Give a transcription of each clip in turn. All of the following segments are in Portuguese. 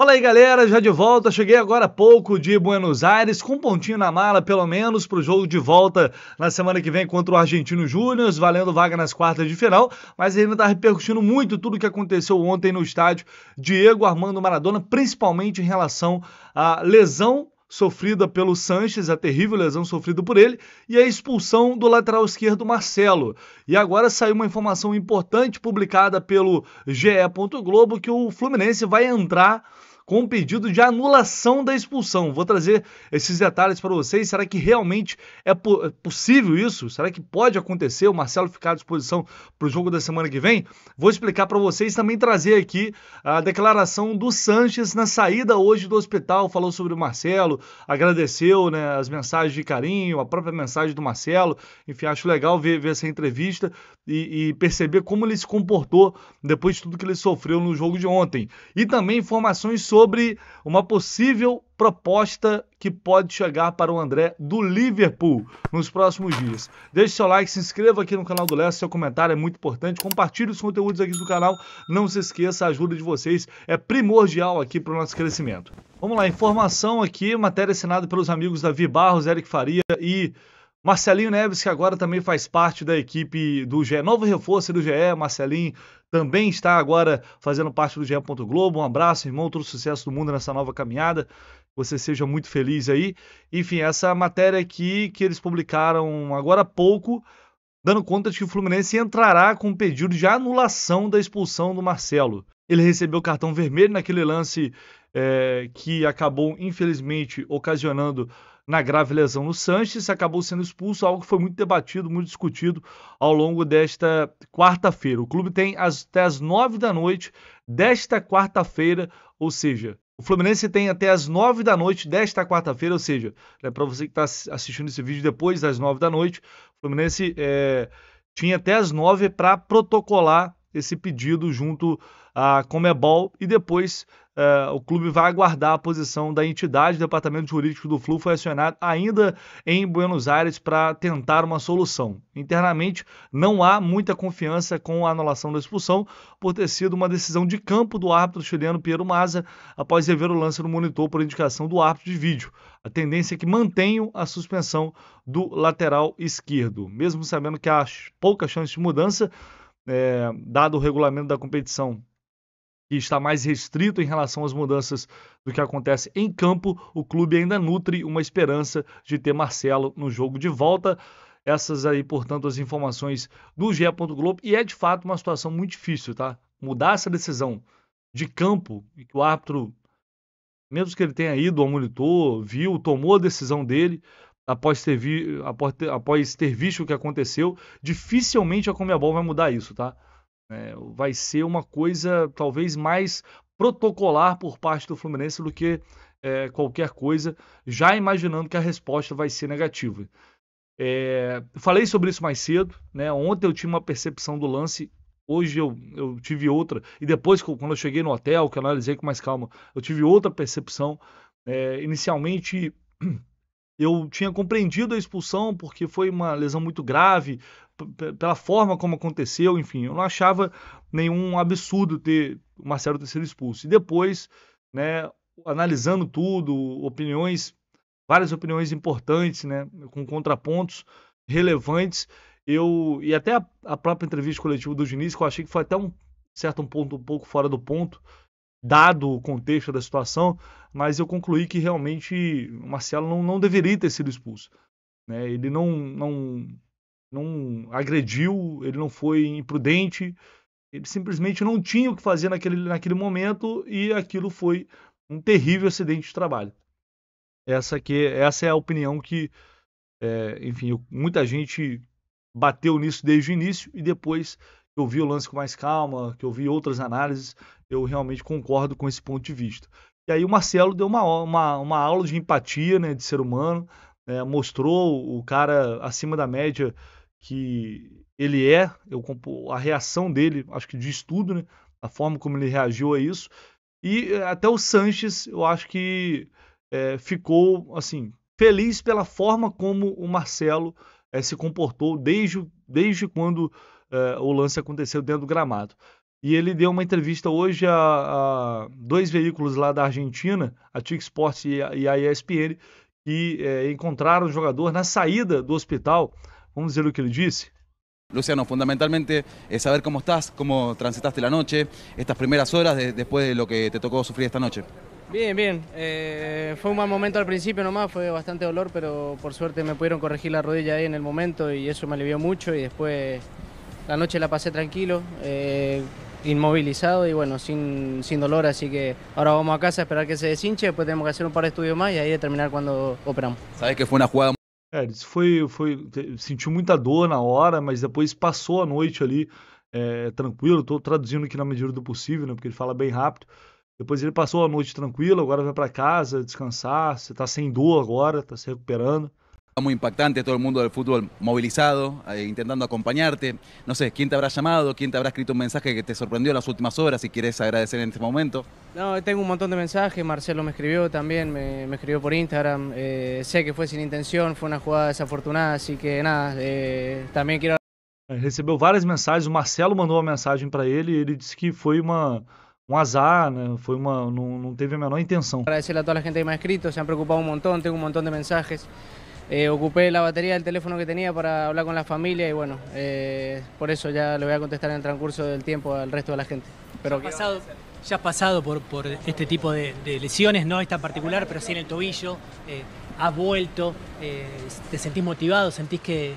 Fala aí galera, já de volta. Cheguei agora há pouco de Buenos Aires, com um pontinho na mala, pelo menos, para o jogo de volta na semana que vem contra o Argentino Júnior, valendo vaga nas quartas de final. Mas ainda está repercutindo muito tudo o que aconteceu ontem no estádio Diego Armando Maradona, principalmente em relação à lesão sofrida pelo Sanches, a terrível lesão sofrida por ele, e a expulsão do lateral esquerdo Marcelo. E agora saiu uma informação importante publicada pelo GE. Globo que o Fluminense vai entrar com pedido de anulação da expulsão. Vou trazer esses detalhes para vocês. Será que realmente é, é possível isso? Será que pode acontecer o Marcelo ficar à disposição para o jogo da semana que vem? Vou explicar para vocês também trazer aqui a declaração do Sanches na saída hoje do hospital. Falou sobre o Marcelo, agradeceu né, as mensagens de carinho, a própria mensagem do Marcelo. Enfim, acho legal ver, ver essa entrevista e, e perceber como ele se comportou depois de tudo que ele sofreu no jogo de ontem. E também informações sobre sobre uma possível proposta que pode chegar para o André do Liverpool nos próximos dias. Deixe seu like, se inscreva aqui no canal do Léo, seu comentário é muito importante, compartilhe os conteúdos aqui do canal, não se esqueça, a ajuda de vocês é primordial aqui para o nosso crescimento. Vamos lá, informação aqui, matéria assinada pelos amigos Davi Barros, Eric Faria e Marcelinho Neves, que agora também faz parte da equipe do GE, novo reforço do GE, Marcelinho também está agora fazendo parte do GE. Globo. Um abraço, irmão, todo sucesso do mundo nessa nova caminhada. Você seja muito feliz aí. Enfim, essa matéria aqui que eles publicaram agora há pouco, dando conta de que o Fluminense entrará com um pedido de anulação da expulsão do Marcelo. Ele recebeu o cartão vermelho naquele lance é, que acabou, infelizmente, ocasionando na grave lesão no Sanches, acabou sendo expulso, algo que foi muito debatido, muito discutido ao longo desta quarta-feira. O clube tem até as nove da noite desta quarta-feira, ou seja, o Fluminense tem até as nove da noite desta quarta-feira, ou seja, né, para você que está assistindo esse vídeo depois das nove da noite, o Fluminense é, tinha até as nove para protocolar esse pedido junto a Comebol e depois eh, o clube vai aguardar a posição da entidade. O departamento jurídico do Flu foi acionado ainda em Buenos Aires para tentar uma solução. Internamente, não há muita confiança com a anulação da expulsão por ter sido uma decisão de campo do árbitro chileno Piero Maza após rever o lance no monitor por indicação do árbitro de vídeo. A tendência é que mantenham a suspensão do lateral esquerdo, mesmo sabendo que há pouca chance de mudança. É, dado o regulamento da competição que está mais restrito em relação às mudanças do que acontece em campo, o clube ainda nutre uma esperança de ter Marcelo no jogo de volta. Essas aí, portanto, as informações do GE. Globo. E é de fato uma situação muito difícil, tá? Mudar essa decisão de campo e que o árbitro, mesmo que ele tenha ido ao monitor, viu, tomou a decisão dele, após ter, vi, após ter, após ter visto o que aconteceu, dificilmente a Comebol vai mudar isso, tá? É, vai ser uma coisa talvez mais protocolar por parte do Fluminense do que é, qualquer coisa, já imaginando que a resposta vai ser negativa. É, falei sobre isso mais cedo, né? Ontem eu tinha uma percepção do lance, hoje eu, eu tive outra, e depois, quando eu cheguei no hotel, que analisei com mais calma, eu tive outra percepção. É, inicialmente Eu tinha compreendido a expulsão porque foi uma lesão muito grave, pela forma como aconteceu, enfim, eu não achava nenhum absurdo ter o Marcelo ter sido expulso. E depois, né, analisando tudo, opiniões, várias opiniões importantes, né, com contrapontos relevantes, eu e até a, a própria entrevista coletiva do Diniz, que eu achei que foi até um certo um ponto um pouco fora do ponto, dado o contexto da situação, mas eu concluí que realmente o Marcelo não, não deveria ter sido expulso. Né? Ele não, não, não agrediu, ele não foi imprudente, ele simplesmente não tinha o que fazer naquele, naquele momento e aquilo foi um terrível acidente de trabalho. Essa, que, essa é a opinião que, é, enfim, eu, muita gente bateu nisso desde o início e depois eu vi o lance com mais calma, que eu vi outras análises, eu realmente concordo com esse ponto de vista. E aí o Marcelo deu uma, uma, uma aula de empatia, né, de ser humano, né, mostrou o cara acima da média que ele é, eu, a reação dele, acho que diz tudo, né, a forma como ele reagiu a isso. E eh, até o Sanches, eu acho que é, ficou, assim, feliz pela forma como o Marcelo é, se comportou desde, desde quando uh, o lance aconteceu dentro do gramado. E ele deu uma entrevista hoje a, a dois veículos lá da Argentina, a TIC Sports e a, e a ESPN, que eh, encontraram o jogador na saída do hospital. Vamos dizer o que ele disse? Luciano, fundamentalmente é saber como estás, como transitaste a noite, estas primeiras horas de, de lo que te tocou sufrir esta noite. Bien, bien. Eh, fue un mal momento al principio nomás, fue bastante dolor, pero por suerte me pudieron corregir la rodilla ahí en el momento y eso me alivió mucho y después La noche la pasé tranquilo, eh, inmovilizado y bueno, sin, sin dolor, así que ahora vamos a casa a esperar que se deshinche, después tenemos que hacer un par de estudios más y ahí determinar cuándo operamos. ¿Sabes que fue una jugada É, ele foi, foi, sentiu muita dor na hora, mas depois passou a noite ali é, tranquilo. Estou traduzindo aqui na medida do possível, né, porque ele fala bem rápido. Depois ele passou a noite tranquilo, agora vai para casa descansar. Você está sem dor agora, está se recuperando. muy impactante, todo el mundo del fútbol movilizado, eh, intentando acompañarte. No sé, ¿quién te habrá llamado? ¿Quién te habrá escrito un mensaje que te sorprendió en las últimas horas y quieres agradecer en este momento? No, tengo un montón de mensajes, Marcelo me escribió también, me, escribió por Instagram. Eh, sé que fue sin intención, fue una jugada desafortunada, así que nada, eh, también quiero... Recebeu várias mensagens, o Marcelo mandou uma mensagem para él e ele disse que foi uma, um azar, né? Foi não, teve a menor intenção. Agradecer a toda la gente que me ha escrito, se han preocupado un montón tengo un montón de mensajes eh, ocupé la batería del teléfono que tenía para hablar con la familia y bueno, eh, por eso ya le voy a contestar en el transcurso del tiempo al resto de la gente. Pero ya, has pasado por, por este tipo de, lesiones, no esta en particular, pero sí en el tobillo. Eh, has vuelto, ¿te sentís motivado? ¿Sentís que,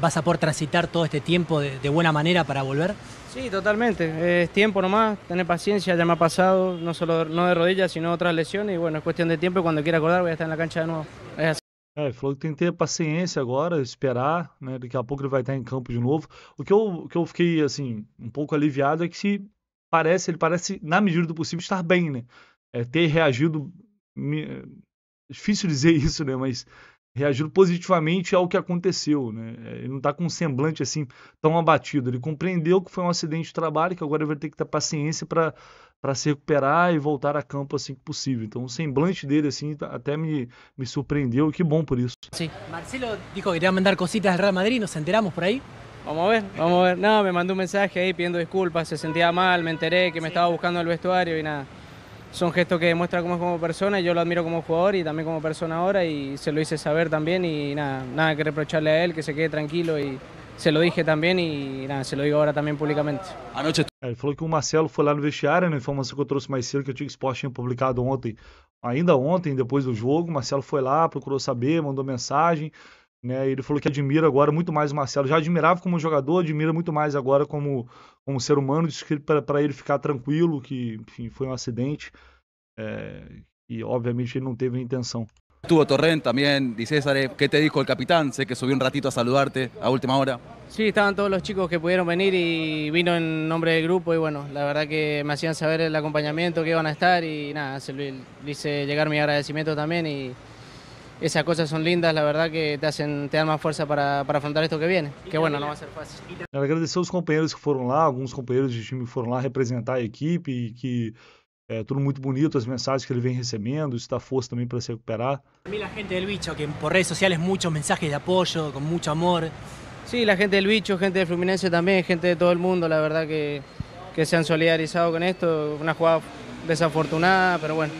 vas a poder transitar todo este tiempo de, buena manera para volver? Sí, totalmente. Es tiempo nomás, tener paciencia, ya me ha pasado, no solo no de rodillas, sino otras lesiones. Y bueno, es cuestión de tiempo y cuando quiera acordar voy a estar en la cancha de nuevo. É, ele falou que tem que ter paciência agora, esperar, né? Daqui a pouco ele vai estar em campo de novo. O que eu, o que eu fiquei, assim, um pouco aliviado é que se parece, ele parece, na medida do possível, estar bem, né? É, ter reagido. Me, é difícil dizer isso, né? Mas reagido positivamente ao que aconteceu, né? É, ele não está com um semblante assim tão abatido. Ele compreendeu que foi um acidente de trabalho, que agora vai ter que ter paciência para para se recuperar y e voltar a campo así que posible. Entonces el semblante dele así, até me, me surpreendeu, qué bom por eso. Sí. Marcelo dijo que quería mandar cositas al Real Madrid, nos enteramos por ahí. Vamos a ver, vamos a ver. No, me mandó un mensaje ahí pidiendo disculpas, se sentía mal, me enteré que me estaba buscando el vestuario y nada. Son gestos que demuestra cómo es como persona, y yo lo admiro como jugador y también como persona ahora y se lo hice saber también y nada, nada que reprocharle a él, que se quede tranquilo y se lo dije también y nada, se lo digo ahora también públicamente. Anoche ele falou que o Marcelo foi lá no vestiário, na né, informação que eu trouxe mais cedo, que o tinha Sport tinha publicado ontem, ainda ontem, depois do jogo. O Marcelo foi lá, procurou saber, mandou mensagem. Né, ele falou que admira agora muito mais o Marcelo. Já admirava como jogador, admira muito mais agora como, como ser humano. Diz que para ele ficar tranquilo, que enfim, foi um acidente. É, e obviamente ele não teve a intenção. Estuvo Torrent también, dice César, eh, ¿qué te dijo el capitán? Sé que subió un ratito a saludarte a última hora. Sí, estaban todos los chicos que pudieron venir y vino en nombre del grupo y bueno, la verdad que me hacían saber el acompañamiento que iban a estar y nada, se le hice llegar mi agradecimiento también y esas cosas son lindas, la verdad que te hacen, te dan más fuerza para, para afrontar esto que viene, que bueno, no va a ser fácil. Agradecer a los compañeros que fueron lá, algunos compañeros de equipo que fueron lá representar a equipe y e que É muy bonito, as mensajes que él viene recibiendo está fuerte también para se recuperar. También la gente del bicho, que por redes sociales muchos mensajes de apoyo, con mucho amor. Sí, la gente del bicho, gente de Fluminense también, gente de todo el mundo, la verdad que, que se han solidarizado con esto. Una jugada desafortunada, pero bueno,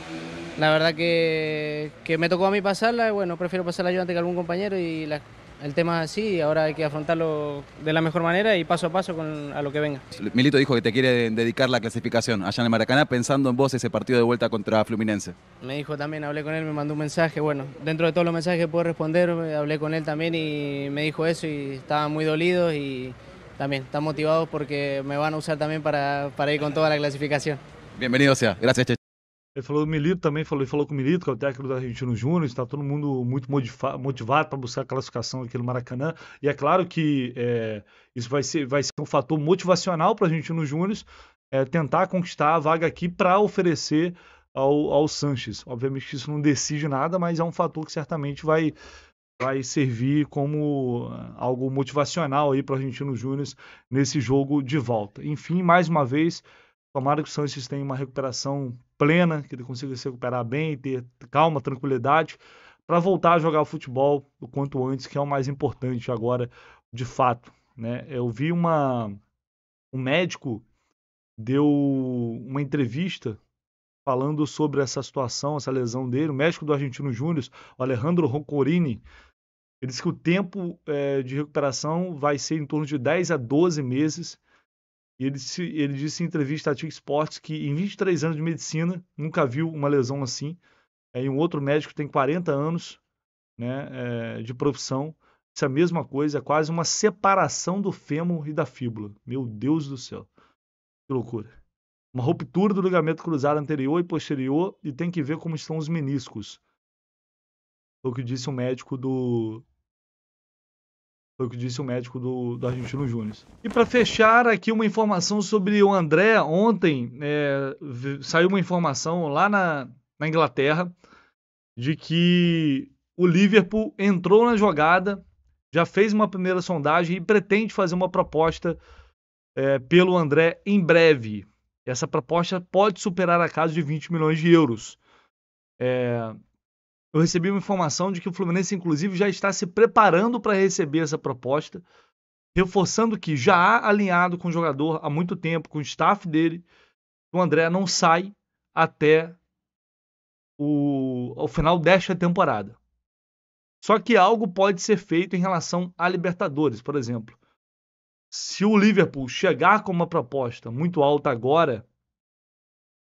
la verdad que, que me tocó a mí pasarla y bueno, prefiero pasarla yo antes que algún compañero y la, el tema y ahora hay que afrontarlo de la mejor manera y paso a paso con, a lo que venga. Milito dijo que te quiere dedicar la clasificación allá en el Maracaná, pensando en vos ese partido de vuelta contra Fluminense. Me dijo también, hablé con él, me mandó un mensaje, bueno, dentro de todos los mensajes que puedo responder, hablé con él también y me dijo eso y estaba muy dolido y también está motivado porque me van a usar también para, para ir con toda la clasificación. Bienvenido sea, gracias Che. Ele falou, o Milito também falou, ele falou com o Milito, que é o técnico da Argentina Júnior, está todo mundo muito motivado para buscar a classificação aqui no Maracanã. E é claro que é, isso vai ser, vai ser um fator motivacional para a Argentina Júnior é, tentar conquistar a vaga aqui para oferecer ao, ao Sanches. Obviamente que isso não decide nada, mas é um fator que certamente vai, vai servir como ah, algo motivacional aí para a Argentina Júnior nesse jogo de volta. Enfim, mais uma vez. Tomara que o Sanches tenha uma recuperação plena, que ele consiga se recuperar bem e ter calma, tranquilidade, para voltar a jogar futebol o quanto antes, que é o mais importante agora, de fato. Né? Eu vi uma. Um médico deu uma entrevista falando sobre essa situação, essa lesão dele. O médico do Argentino Júnior, Alejandro Roncorini, ele disse que o tempo é, de recuperação vai ser em torno de 10 a 12 meses e ele, se, ele disse em entrevista à Tic Sports que em 23 anos de medicina nunca viu uma lesão assim. É, e um outro médico tem 40 anos né, é, de profissão. Isso é a mesma coisa, é quase uma separação do fêmur e da fíbula. Meu Deus do céu. Que loucura uma ruptura do ligamento cruzado anterior e posterior e tem que ver como estão os meniscos. Foi o que disse o um médico do foi o que disse o médico do, do Argentino Júnior. E para fechar aqui uma informação sobre o André. Ontem é, saiu uma informação lá na, na Inglaterra de que o Liverpool entrou na jogada, já fez uma primeira sondagem e pretende fazer uma proposta é, pelo André em breve. Essa proposta pode superar a casa de 20 milhões de euros. É, eu recebi uma informação de que o Fluminense, inclusive, já está se preparando para receber essa proposta, reforçando que já há alinhado com o jogador há muito tempo, com o staff dele, o André não sai até o ao final desta temporada. Só que algo pode ser feito em relação a Libertadores, por exemplo. Se o Liverpool chegar com uma proposta muito alta agora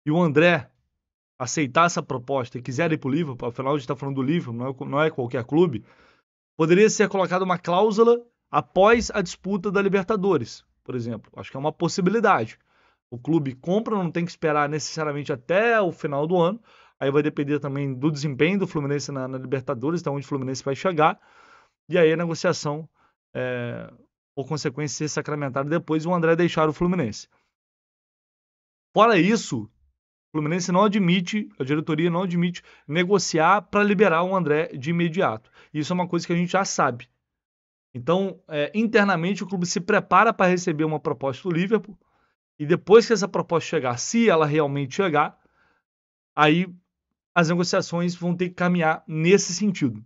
e o André aceitar essa proposta e quiser ir para o Liverpool, afinal a gente está falando do Liverpool, não é, não é qualquer clube, poderia ser colocada uma cláusula após a disputa da Libertadores, por exemplo. Acho que é uma possibilidade. O clube compra, não tem que esperar necessariamente até o final do ano. Aí vai depender também do desempenho do Fluminense na, na Libertadores, da onde o Fluminense vai chegar. E aí a negociação, é, por consequência, ser sacramentada depois e o André deixar o Fluminense. Fora isso, o Fluminense não admite, a diretoria não admite negociar para liberar o André de imediato. Isso é uma coisa que a gente já sabe. Então, é, internamente, o clube se prepara para receber uma proposta do Liverpool. E depois que essa proposta chegar, se ela realmente chegar, aí as negociações vão ter que caminhar nesse sentido,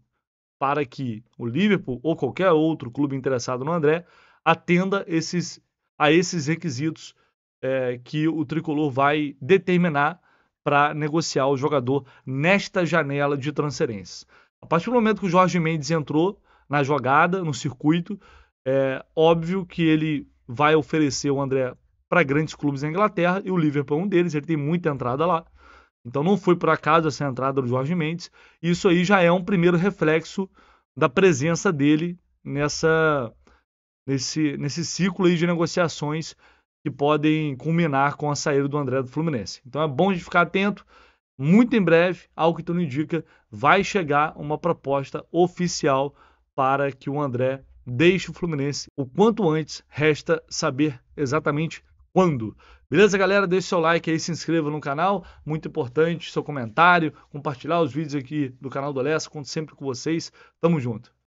para que o Liverpool ou qualquer outro clube interessado no André atenda esses, a esses requisitos é, que o tricolor vai determinar para negociar o jogador nesta janela de transferências. A partir do momento que o Jorge Mendes entrou na jogada, no circuito, é óbvio que ele vai oferecer o André para grandes clubes da Inglaterra e o Liverpool é um deles, ele tem muita entrada lá. Então não foi por acaso essa entrada do Jorge Mendes. Isso aí já é um primeiro reflexo da presença dele nessa nesse, nesse ciclo aí de negociações que podem culminar com a saída do André do Fluminense. Então é bom a gente ficar atento. Muito em breve, ao que tudo indica, vai chegar uma proposta oficial para que o André deixe o Fluminense o quanto antes. Resta saber exatamente quando. Beleza, galera? Deixe seu like aí, se inscreva no canal, muito importante, seu comentário, compartilhar os vídeos aqui do canal do Alessa, conto sempre com vocês. Tamo junto.